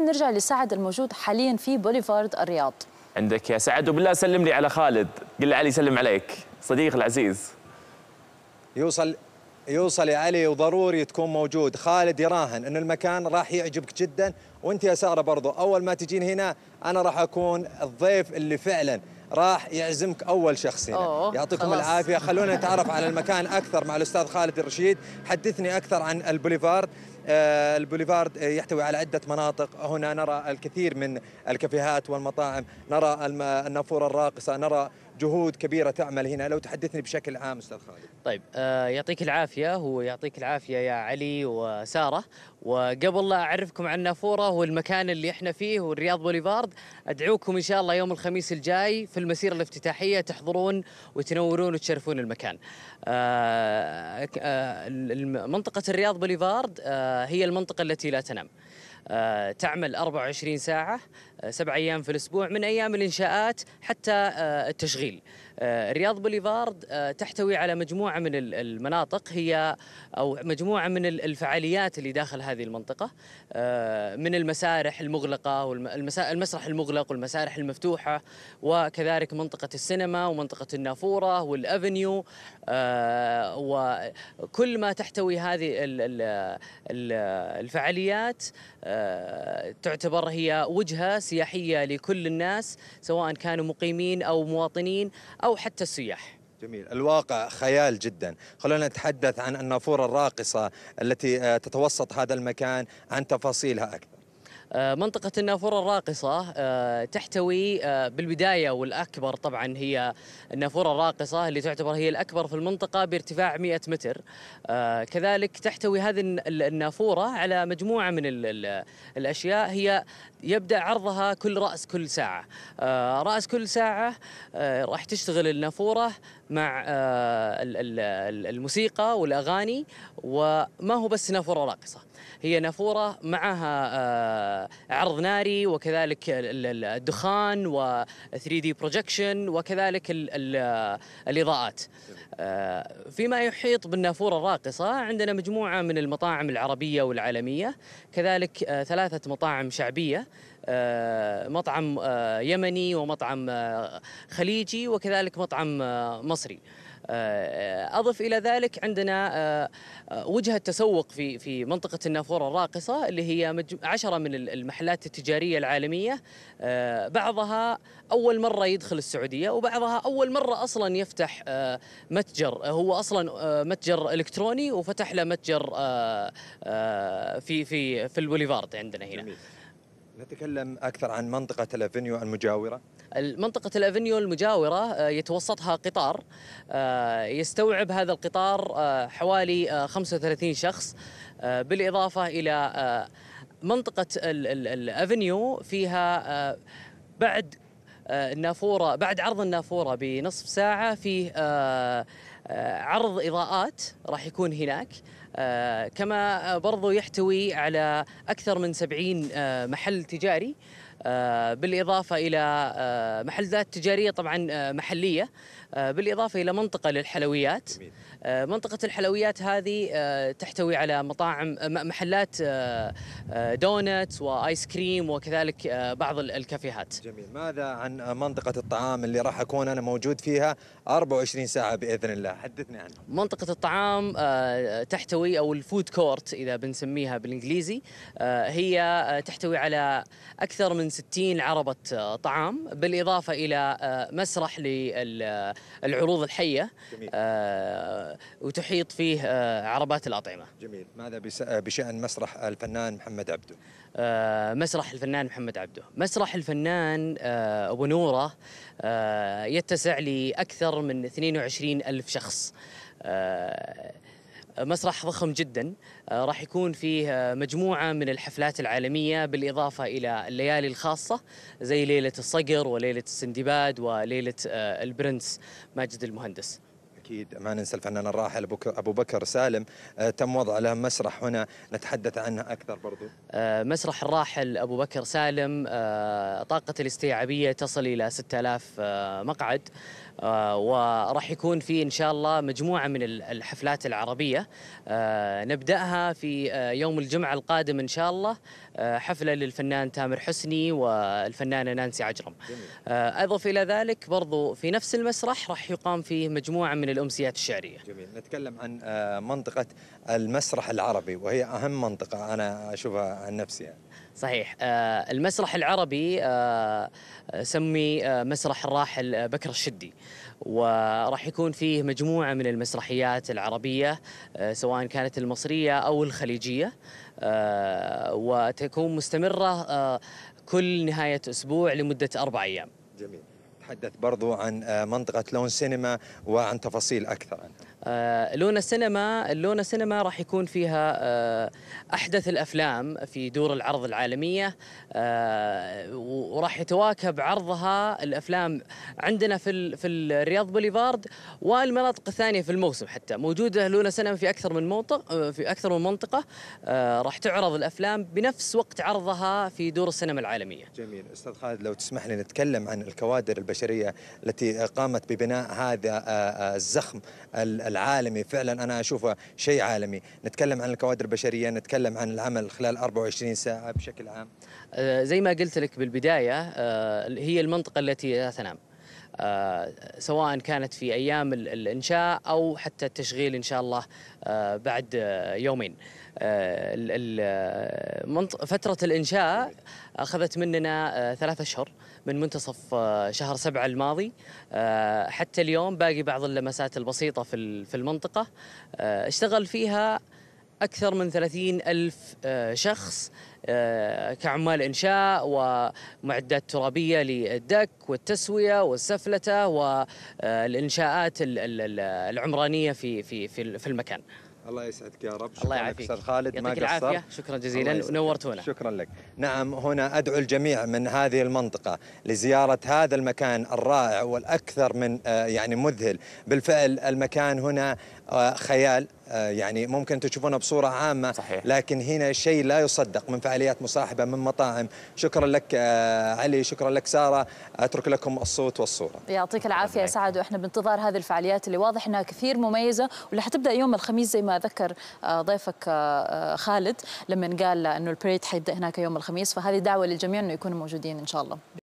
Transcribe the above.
نرجع لسعد الموجود حاليا في بوليفارد الرياض عندك يا سعد وبالله سلم لي على خالد قل علي يسلم عليك صديق العزيز يوصل يوصل يا علي وضروري تكون موجود خالد يراهن ان المكان راح يعجبك جدا وانت يا ساره برضو اول ما تجين هنا انا راح اكون الضيف اللي فعلا راح يعزمك اول شخص هنا يعطيكم العافيه خلونا نتعرف على المكان اكثر مع الاستاذ خالد الرشيد حدثني اكثر عن البوليفارد آه، البوليفارد آه، يحتوي على عدة مناطق هنا نرى الكثير من الكافيهات والمطاعم نرى النافورة الراقصة نرى جهود كبيرة تعمل هنا لو تحدثني بشكل عام أستاذ خالد طيب آه، يعطيك العافية ويعطيك العافية يا علي وسارة وقبل لا أعرفكم عن نافورة والمكان اللي احنا فيه والرياض بوليفارد أدعوكم إن شاء الله يوم الخميس الجاي في المسيرة الافتتاحية تحضرون وتنورون وتشرفون المكان منطقة الرياض بوليفارد هي المنطقة التي لا تنام آه، تعمل 24 ساعة آه، سبع أيام في الأسبوع من أيام الإنشاءات حتى آه، التشغيل آه، رياض بوليفارد آه، تحتوي على مجموعه من المناطق هي او مجموعه من الفعاليات اللي داخل هذه المنطقه آه، من المسارح المغلقه والمسرح المغلق والمسارح المفتوحه وكذلك منطقه السينما ومنطقه النافوره والافنيو وكل ما تحتوي هذه الفعاليات تعتبر هي وجهه سياحيه لكل الناس سواء كانوا مقيمين او مواطنين أو حتى السياح جميل الواقع خيال جدا خلونا نتحدث عن النافورة الراقصة التي آه، تتوسط هذا المكان عن تفاصيلها أكثر آه، منطقة النافورة الراقصة آه، تحتوي آه، بالبداية والأكبر طبعا هي النافورة الراقصة اللي تعتبر هي الأكبر في المنطقة بارتفاع 100 متر كذلك تحتوي هذه النافورة على مجموعة من الأشياء هي يبدأ عرضها كل رأس كل ساعة رأس كل ساعة راح تشتغل النافورة مع آه، الموسيقى والاغاني وما هو بس نافوره راقصه هي نافوره معها آه، عرض ناري وكذلك الدخان و 3 دي بروجكشن وكذلك آه، الاضاءات فيما يحيط بالنافوره الراقصه عندنا مجموعه من المطاعم العربيه والعالميه كذلك ثلاثه مطاعم شعبيه آه، مطعم آه، يمني ومطعم آه، خليجي وكذلك مطعم مصري اضف الى ذلك عندنا وجهه تسوق في في منطقه النافوره الراقصه اللي هي عشره من المحلات التجاريه العالميه بعضها اول مره يدخل السعوديه وبعضها اول مره اصلا يفتح متجر هو اصلا متجر الكتروني وفتح له متجر في في في البوليفارد عندنا هنا جميل. نتكلم أكثر عن منطقة الافنيو المجاورة منطقة الافنيو المجاورة آه، يتوسطها قطار آه، يستوعب هذا القطار آه، حوالي 35 شخص بالإضافة إلى منطقة الافنيو فيها بعد النافورة بعد عرض النافورة بنصف ساعة فيه آه، عرض إضاءات راح يكون هناك آه، كما برضو يحتوي على أكثر من 70 آه، محل تجاري آه، بالإضافة إلى آه، محل ذات تجارية طبعا آه، محلية بالإضافة إلى منطقة للحلويات منطقة الحلويات هذه تحتوي على مطاعم محلات دونات وآيس كريم وكذلك بعض الكافيهات جميل ماذا عن منطقة الطعام اللي راح أكون أنا موجود فيها 24 ساعة بإذن الله حدثني عنها منطقة الطعام تحتوي أو الفود كورت إذا بنسميها بالإنجليزي هي تحتوي على أكثر من من 60 عربة آه، طعام بالإضافة إلى آه، مسرح للعروض الحية جميل. آه، وتحيط فيه عربات الأطعمة جميل ماذا بشأن مسرح الفنان محمد عبده؟ مسرح الفنان محمد عبده مسرح الفنان أبو نورة يتسع لأكثر من 22 ألف شخص مسرح ضخم جدا آه، راح يكون فيه آه، مجموعة من الحفلات العالمية بالإضافة إلى الليالي الخاصة زي ليلة الصقر وليلة السندباد وليلة آه، البرنس ماجد المهندس اكيد ما ننسى الفنان الراحل ابو بكر سالم تم وضع له مسرح هنا نتحدث عنه اكثر برضو مسرح الراحل ابو بكر سالم طاقه الاستيعابيه تصل الى 6000 مقعد آه، وراح يكون في ان شاء الله مجموعه من الحفلات العربيه آه، نبداها في آه، يوم الجمعه القادم ان شاء الله حفله للفنان تامر حسني والفنانه نانسي عجرم اضف الى ذلك برضو في نفس المسرح راح يقام فيه مجموعه من الامسيات الشعريه جميل نتكلم عن منطقه المسرح العربي وهي اهم منطقه انا اشوفها عن نفسي يعني. صحيح آه، المسرح العربي آه، سمي آه، مسرح الراحل بكر الشدي وراح يكون فيه مجموعة من المسرحيات العربية سواء كانت المصرية أو الخليجية وتكون مستمرة كل نهاية أسبوع لمدة أربع أيام جميل تحدث برضو عن منطقة لون سينما وعن تفاصيل أكثر عنها آه لونا سينما لونا سينما راح يكون فيها آه احدث الافلام في دور العرض العالميه آه وراح يتواكب عرضها الافلام عندنا في في الرياض بوليفارد والمناطق الثانيه في الموسم حتى موجوده لونا سينما آه، في اكثر من منطقه في اكثر من منطقه راح تعرض الافلام بنفس وقت عرضها في دور السينما العالميه. جميل استاذ خالد لو تسمح لي نتكلم عن الكوادر البشريه التي قامت ببناء هذا آه، آه، الزخم العالمي فعلا انا اشوفه شيء عالمي نتكلم عن الكوادر البشريه نتكلم عن العمل خلال 24 ساعه بشكل عام آه، زي ما قلت لك بالبدايه آه، هي المنطقه التي لا تنام آه، سواء كانت في ايام الانشاء او حتى التشغيل ان شاء الله بعد يومين فتره الانشاء اخذت مننا ثلاثة اشهر من منتصف آه، شهر سبعة الماضي آه، حتى اليوم باقي بعض اللمسات البسيطة في المنطقة آه، اشتغل فيها أكثر من ثلاثين ألف شخص كعمال إنشاء ومعدات ترابية للدك والتسوية والسفلتة والإنشاءات العمرانية في في في المكان. الله يسعدك يا رب شكرا الله يعافيك استاذ خالد ما قصر شكرا جزيلا نورتونا شكرا لك نعم هنا ادعو الجميع من هذه المنطقه لزياره هذا المكان الرائع والاكثر من آه، يعني مذهل بالفعل المكان هنا آه، خيال آه، يعني ممكن تشوفونها بصورة عامة صحيح. لكن هنا شيء لا يصدق من فعاليات مصاحبة من مطاعم شكرا لك آه، علي شكرا لك سارة أترك لكم الصوت والصورة يعطيك العافية يا سعد وإحنا بانتظار هذه الفعاليات اللي واضح أنها كثير مميزة واللي حتبدأ يوم الخميس زي ما ذكر آه، ضيفك خالد لما قال أنه البريد حيبدأ هناك يوم الخميس فهذه دعوة للجميع أنه يكونوا موجودين إن شاء الله